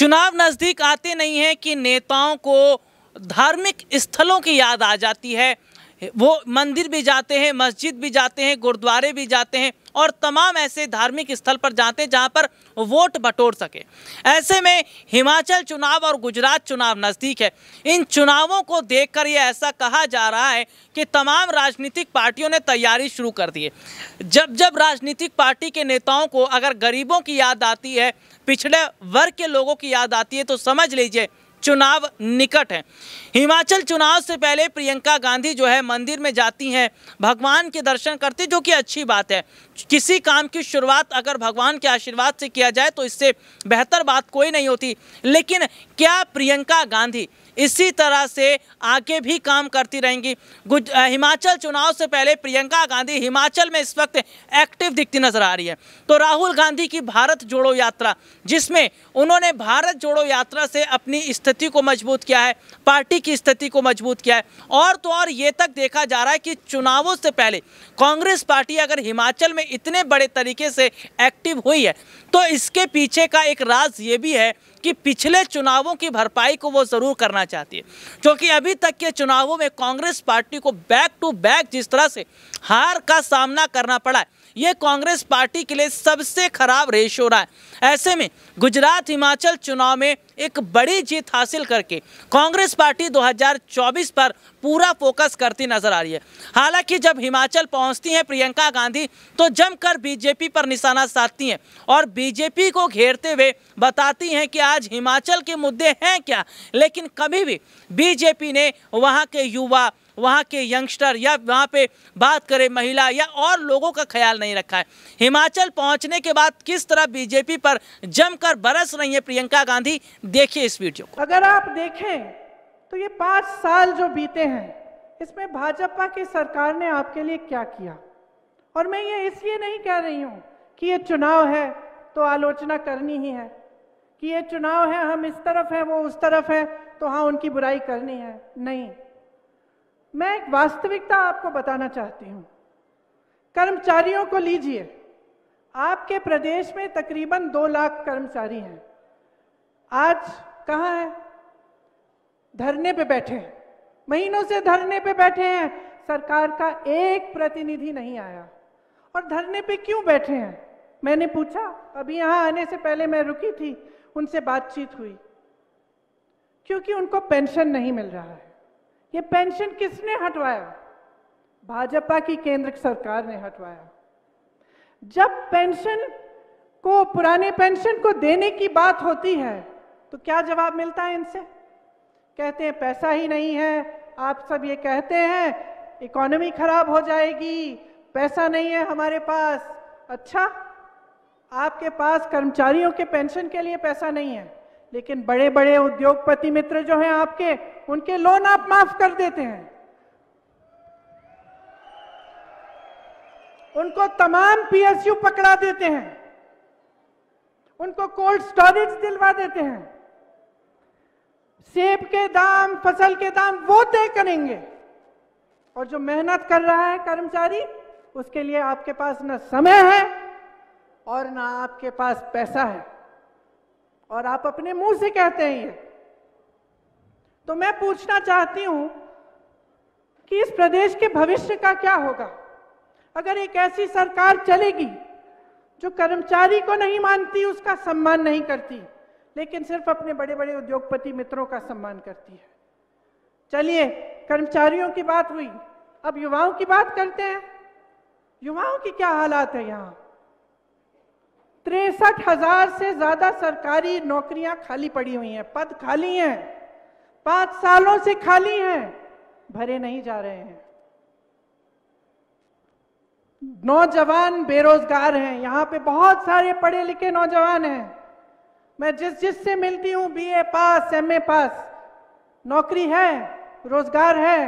चुनाव नज़दीक आते नहीं हैं कि नेताओं को धार्मिक स्थलों की याद आ जाती है वो मंदिर भी जाते हैं मस्जिद भी जाते हैं गुरुद्वारे भी जाते हैं और तमाम ऐसे धार्मिक स्थल पर जाते हैं जहाँ पर वोट बटोर सके ऐसे में हिमाचल चुनाव और गुजरात चुनाव नज़दीक है इन चुनावों को देखकर यह ऐसा कहा जा रहा है कि तमाम राजनीतिक पार्टियों ने तैयारी शुरू कर दी है जब जब राजनीतिक पार्टी के नेताओं को अगर गरीबों की याद आती है पिछड़े वर्ग के लोगों की याद आती है तो समझ लीजिए चुनाव निकट है हिमाचल चुनाव से पहले प्रियंका गांधी जो है मंदिर में जाती हैं भगवान के दर्शन करती जो कि अच्छी बात है किसी काम की शुरुआत अगर भगवान के आशीर्वाद से किया जाए तो इससे बेहतर बात कोई नहीं होती लेकिन क्या प्रियंका गांधी इसी तरह से आगे भी काम करती रहेंगी हिमाचल चुनाव से पहले प्रियंका गांधी हिमाचल में इस वक्त एक्टिव दिखती नजर आ रही है तो राहुल गांधी की भारत जोड़ो यात्रा जिसमें उन्होंने भारत जोड़ो यात्रा से अपनी स्थिति को मजबूत किया है पार्टी की स्थिति को मजबूत किया है और तो और ये तक देखा जा रहा है कि चुनावों से पहले कांग्रेस पार्टी अगर हिमाचल में इतने बड़े तरीके से एक्टिव हुई है तो इसके पीछे का एक राज ये भी है कि पिछले चुनावों की भरपाई को वो ज़रूर करना चाहती है क्योंकि अभी तक के चुनावों में कांग्रेस पार्टी को बैक टू बैक जिस तरह से हार का सामना करना पड़ा है ये कांग्रेस पार्टी के लिए सबसे खराब रेश हो रहा है ऐसे में गुजरात हिमाचल चुनाव में एक बड़ी जीत हासिल करके कांग्रेस पार्टी 2024 पर पूरा फोकस करती नजर आ रही है हालांकि जब हिमाचल पहुंचती हैं प्रियंका गांधी तो जमकर बीजेपी पर निशाना साधती हैं और बीजेपी को घेरते हुए बताती हैं कि आज हिमाचल के मुद्दे हैं क्या लेकिन कभी भी बीजेपी ने वहाँ के युवा वहाँ के यंगस्टर या वहाँ पे बात करें महिला या और लोगों का ख्याल नहीं रखा है हिमाचल पहुँचने के बाद किस तरह बीजेपी पर जमकर बरस रही है प्रियंका गांधी देखिए इस वीडियो को अगर आप देखें तो ये पाँच साल जो बीते हैं इसमें भाजपा की सरकार ने आपके लिए क्या किया और मैं ये इसलिए नहीं कह रही हूँ कि ये चुनाव है तो आलोचना करनी ही है कि ये चुनाव है हम इस तरफ हैं वो उस तरफ है तो हाँ उनकी बुराई करनी है नहीं मैं एक वास्तविकता आपको बताना चाहती हूं कर्मचारियों को लीजिए आपके प्रदेश में तकरीबन दो लाख कर्मचारी हैं आज कहा है धरने पे बैठे हैं महीनों से धरने पे बैठे हैं सरकार का एक प्रतिनिधि नहीं आया और धरने पे क्यों बैठे हैं मैंने पूछा अभी यहां आने से पहले मैं रुकी थी उनसे बातचीत हुई क्योंकि उनको पेंशन नहीं मिल रहा है ये पेंशन किसने हटवाया भाजपा की केंद्र सरकार ने हटवाया जब पेंशन को पुराने पेंशन को देने की बात होती है तो क्या जवाब मिलता है इनसे कहते हैं पैसा ही नहीं है आप सब ये कहते हैं इकोनॉमी खराब हो जाएगी पैसा नहीं है हमारे पास अच्छा आपके पास कर्मचारियों के पेंशन के लिए पैसा नहीं है लेकिन बड़े बड़े उद्योगपति मित्र जो हैं आपके उनके लोन आप माफ कर देते हैं उनको तमाम पीएसयू पकड़ा देते हैं उनको कोल्ड स्टोरेज दिलवा देते हैं सेब के दाम फसल के दाम वो तय करेंगे और जो मेहनत कर रहा है कर्मचारी उसके लिए आपके पास ना समय है और ना आपके पास पैसा है और आप अपने मुंह से कहते हैं ये तो मैं पूछना चाहती हूं कि इस प्रदेश के भविष्य का क्या होगा अगर एक ऐसी सरकार चलेगी जो कर्मचारी को नहीं मानती उसका सम्मान नहीं करती लेकिन सिर्फ अपने बड़े बड़े उद्योगपति मित्रों का सम्मान करती है चलिए कर्मचारियों की बात हुई अब युवाओं की बात करते हैं युवाओं की क्या हालात है यहाँ तिरसठ हजार से ज्यादा सरकारी नौकरियां खाली पड़ी हुई हैं पद खाली हैं पांच सालों से खाली हैं भरे नहीं जा रहे हैं नौजवान बेरोजगार हैं यहाँ पे बहुत सारे पढ़े लिखे नौजवान हैं मैं जिस जिस से मिलती हूं बीए पास एमए पास नौकरी है रोजगार है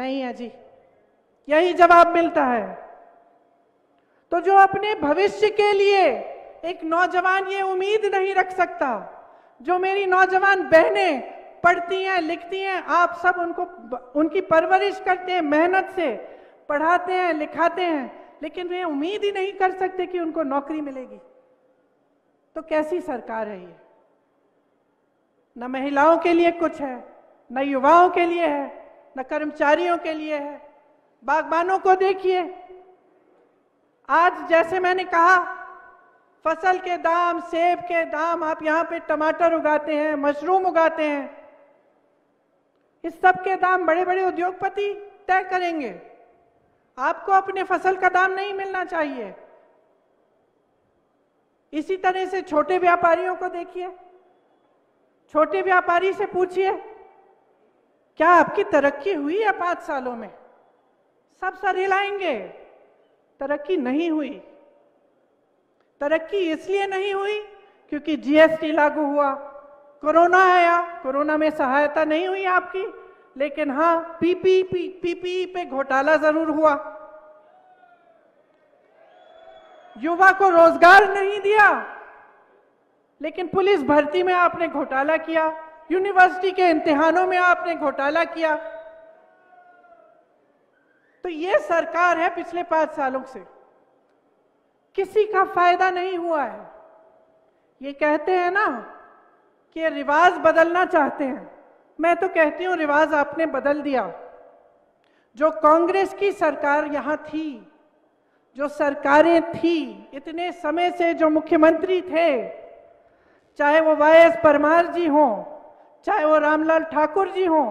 नहीं है जी यही जवाब मिलता है तो जो अपने भविष्य के लिए एक नौजवान ये उम्मीद नहीं रख सकता जो मेरी नौजवान बहनें पढ़ती हैं लिखती हैं आप सब उनको उनकी परवरिश करते हैं मेहनत से पढ़ाते हैं लिखाते हैं लेकिन वे उम्मीद ही नहीं कर सकते कि उनको नौकरी मिलेगी तो कैसी सरकार है ये न महिलाओं के लिए कुछ है न युवाओं के लिए है न कर्मचारियों के लिए है बागबानों को देखिए आज जैसे मैंने कहा फसल के दाम सेब के दाम आप यहां पे टमाटर उगाते हैं मशरूम उगाते हैं इस सब के दाम बड़े बड़े उद्योगपति तय करेंगे आपको अपने फसल का दाम नहीं मिलना चाहिए इसी तरह से छोटे व्यापारियों को देखिए छोटे व्यापारी से पूछिए क्या आपकी तरक्की हुई है पांच सालों में सब सर हिलाएंगे तरक्की नहीं हुई तरक्की इसलिए नहीं हुई क्योंकि जीएसटी लागू हुआ कोरोना आया कोरोना में सहायता नहीं हुई आपकी लेकिन हाँ पीपीई पीपीई e पे घोटाला जरूर हुआ युवा को रोजगार नहीं दिया लेकिन पुलिस भर्ती में आपने घोटाला किया यूनिवर्सिटी के इम्तिहानों में आपने घोटाला किया तो ये सरकार है पिछले पांच सालों से किसी का फायदा नहीं हुआ है ये कहते हैं ना कि रिवाज बदलना चाहते हैं मैं तो कहती हूं रिवाज आपने बदल दिया जो कांग्रेस की सरकार यहां थी जो सरकारें थी इतने समय से जो मुख्यमंत्री थे चाहे वो वाई एस परमार जी हों चाहे वो रामलाल ठाकुर जी हों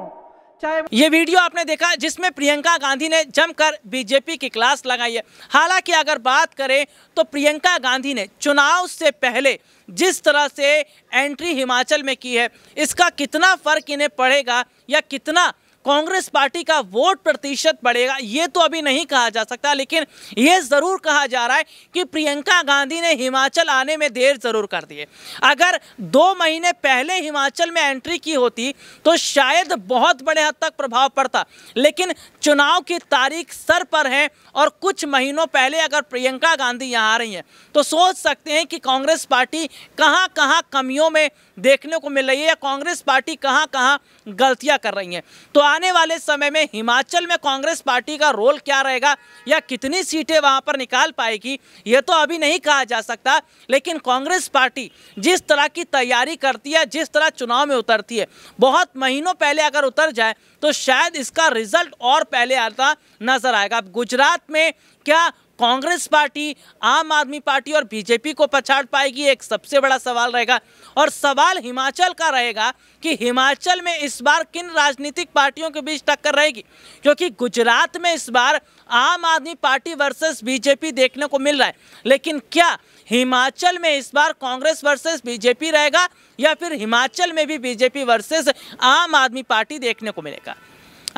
चाहे ये वीडियो आपने देखा जिसमें प्रियंका गांधी ने जमकर बीजेपी की क्लास लगाई है हालांकि अगर बात करें तो प्रियंका गांधी ने चुनाव से पहले जिस तरह से एंट्री हिमाचल में की है इसका कितना फ़र्क इन्हें पड़ेगा या कितना कांग्रेस पार्टी का वोट प्रतिशत बढ़ेगा ये तो अभी नहीं कहा जा सकता लेकिन ये ज़रूर कहा जा रहा है कि प्रियंका गांधी ने हिमाचल आने में देर ज़रूर कर दी है अगर दो महीने पहले हिमाचल में एंट्री की होती तो शायद बहुत बड़े हद तक प्रभाव पड़ता लेकिन चुनाव की तारीख सर पर है और कुछ महीनों पहले अगर प्रियंका गांधी यहाँ आ रही हैं तो सोच सकते हैं कि कांग्रेस पार्टी कहाँ कहाँ कमियों में देखने को मिल रही है या कांग्रेस पार्टी कहाँ कहाँ गलतियाँ कर रही हैं तो आने वाले समय में हिमाचल में कांग्रेस पार्टी का रोल क्या रहेगा या कितनी सीटें वहाँ पर निकाल पाएगी ये तो अभी नहीं कहा जा सकता लेकिन कांग्रेस पार्टी जिस तरह की तैयारी करती है जिस तरह चुनाव में उतरती है बहुत महीनों पहले अगर उतर जाए तो शायद इसका रिजल्ट और पहले आता नजर आएगा अब गुजरात में क्या कांग्रेस पार्टी आम आदमी पार्टी और बीजेपी को पछाड़ पाएगी एक सबसे बड़ा सवाल रहेगा और सवाल हिमाचल का रहेगा कि हिमाचल में इस बार किन राजनीतिक पार्टियों के बीच टक्कर रहेगी क्योंकि गुजरात में इस बार आम आदमी पार्टी वर्सेस बीजेपी देखने को मिल रहा है लेकिन क्या हिमाचल में इस बार कांग्रेस वर्सेस बीजेपी रहेगा या फिर हिमाचल में भी बीजेपी वर्सेस आम आदमी पार्टी देखने को मिलेगा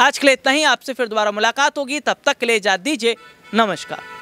आज के लिए इतना ही आपसे फिर दोबारा मुलाकात होगी तब तक के लिए जा दीजिए नमस्कार